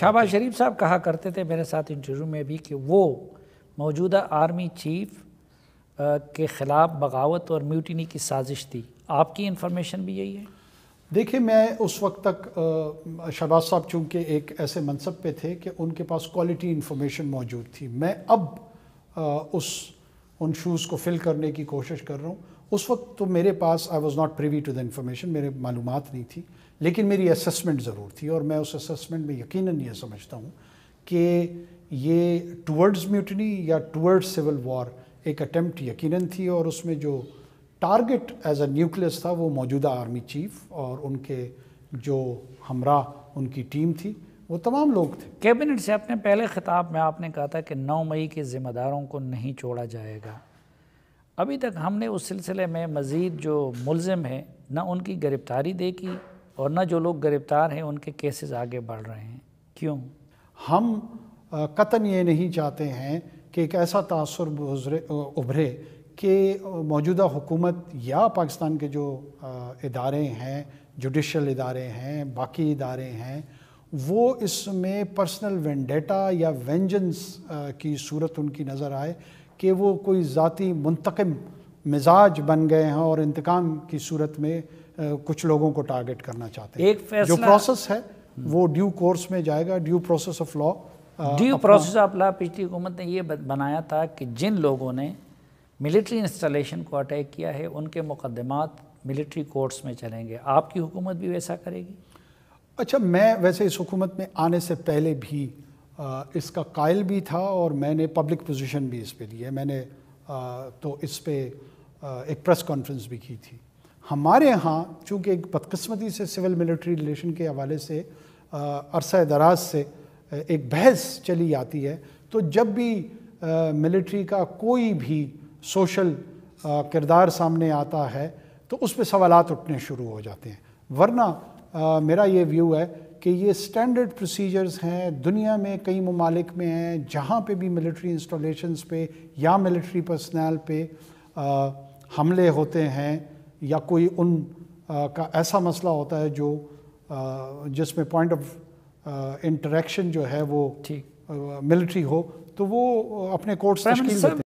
शाहबाज शरीफ साहब कहा करते थे मेरे साथ इंटरव्यू में भी कि वो मौजूदा आर्मी चीफ के ख़िलाफ़ बगावत और म्यूटिनी की साजिश थी आपकी इन्फॉर्मेशन भी यही है देखिए मैं उस वक्त तक शहबाज साहब चूँकि एक ऐसे मनसब पे थे कि उनके पास क्वालिटी इन्फॉर्मेशन मौजूद थी मैं अब उस उन शूज़ को फिल करने की कोशिश कर रहा हूँ उस वक्त तो मेरे पास I was not privy to the information मेरे मालूम नहीं थी लेकिन मेरी असेसमेंट ज़रूर थी और मैं उस असेसमेंट में यकीन ये समझता हूँ कि ये टूवर्ड्स म्यूटनी या टूवर्ड्स सिविल वॉर एक अटैम्प्ट यकीनन थी और उसमें जो टारगेट एज अ न्यूक्लियस था वो मौजूदा आर्मी चीफ और उनके जो हमरा उनकी टीम थी वो तमाम लोग थे कैबिनेट से अपने पहले खिताब में आपने कहा था कि 9 मई के ज़िम्मेदारों को नहीं छोड़ा जाएगा अभी तक हमने उस सिलसिले में मज़ीद जो मुलम हैं ना उनकी गिरफ़्तारी देखी और ना जो लोग गिरफ़्तार हैं उनके केसेस आगे बढ़ रहे हैं क्यों हम कतन ये नहीं चाहते हैं कि एक ऐसा तासर उभरे कि मौजूदा हुकूमत या पाकिस्तान के जो इदारे हैं जुडिशल इदारे हैं बाकी इदारे हैं वो इसमें पर्सनल वेंडेटा या वेंजेंस की सूरत उनकी नज़र आए कि वो कोई ज़ाती मुंतकम मिजाज बन गए हैं और इंतकाम की सूरत में कुछ लोगों को टारगेट करना चाहते हैं एक जो प्रोसेस है वो ड्यू कोर्स में जाएगा due process of law due process of law पिछली हुकूमत ने ये बनाया था कि जिन लोगों ने मिलिट्री इंस्टॉलेशन को अटैक किया है उनके मुकदमात मिलिट्री कोर्ट्स में चलेंगे आपकी हुकूमत भी वैसा करेगी अच्छा मैं वैसे इस हुकूमत में आने से पहले भी इसका कायल भी था और मैंने पब्लिक पोजीशन भी इस पर ली है मैंने तो इस पर एक प्रेस कॉन्फ्रेंस भी की थी हमारे यहाँ चूँकि एक बदकस्मती से सिविल मिलिट्री रिलेशन के हवाले से अरसा दराज से एक बहस चली आती है तो जब भी मिलिट्री का कोई भी सोशल किरदार सामने आता है तो उस पर सवाल उठने शुरू हो जाते हैं वरना आ, मेरा ये व्यू है कि ये स्टैंडर्ड प्रोसीजर्स हैं दुनिया में कई ममालिक में हैं जहाँ पे भी मिलिट्री इंस्टॉलेशंस पे या मिलिट्री पर्सनल पे आ, हमले होते हैं या कोई उन आ, का ऐसा मसला होता है जो जिसमें पॉइंट ऑफ इंटरेक्शन जो है वो ठीक मिलिट्री हो तो वो अपने कोर्ट्स